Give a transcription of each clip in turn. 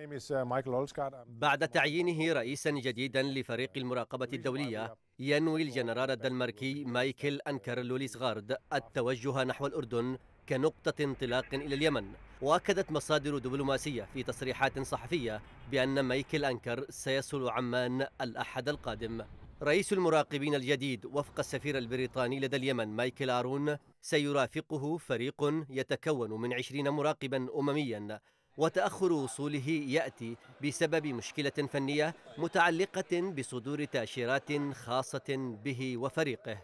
Uh, بعد تعيينه رئيسا جديدا لفريق المراقبة الدولية ينوي الجنرال الدنماركي مايكل أنكر غارد التوجه نحو الأردن كنقطة انطلاق إلى اليمن وأكدت مصادر دبلوماسية في تصريحات صحفية بأن مايكل أنكر سيصل عمان الأحد القادم رئيس المراقبين الجديد وفق السفير البريطاني لدى اليمن مايكل آرون سيرافقه فريق يتكون من عشرين مراقبا أمميا وتأخر وصوله يأتي بسبب مشكلة فنية متعلقة بصدور تأشيرات خاصة به وفريقه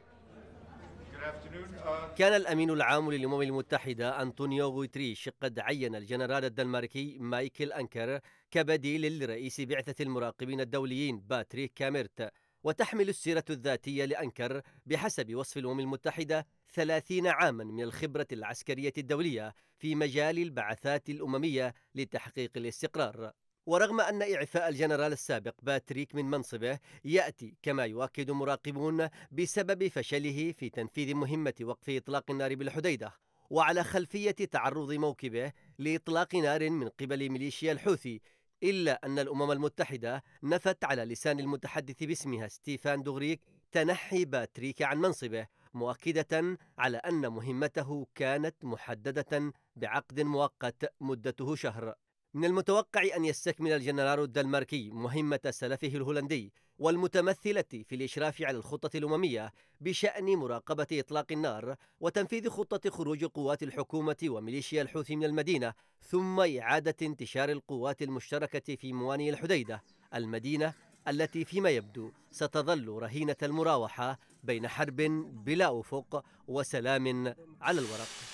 كان الأمين العام للأمم المتحدة أنطونيو غوتريش قد عين الجنرال الدنماركي مايكل أنكر كبديل لرئيس بعثة المراقبين الدوليين باتريك كاميرت وتحمل السيرة الذاتية لأنكر بحسب وصف الأمم المتحدة ثلاثين عاما من الخبرة العسكرية الدولية في مجال البعثات الأممية لتحقيق الاستقرار ورغم أن إعفاء الجنرال السابق باتريك من منصبه يأتي كما يؤكد مراقبون بسبب فشله في تنفيذ مهمة وقف إطلاق النار بالحديدة وعلى خلفية تعرض موكبه لإطلاق نار من قبل ميليشيا الحوثي إلا أن الأمم المتحدة نفت على لسان المتحدث باسمها ستيفان دوغريك تنحي باتريك عن منصبه مؤكدة على أن مهمته كانت محددة بعقد مؤقت مدته شهر من المتوقع أن يستكمل الجنرال الدنماركي مهمة سلفه الهولندي والمتمثلة في الإشراف على الخطة الأممية بشأن مراقبة إطلاق النار وتنفيذ خطة خروج قوات الحكومة وميليشيا الحوثي من المدينة ثم إعادة انتشار القوات المشتركة في موانئ الحديدة المدينة التي فيما يبدو ستظل رهينة المراوحة بين حرب بلا افق وسلام على الورق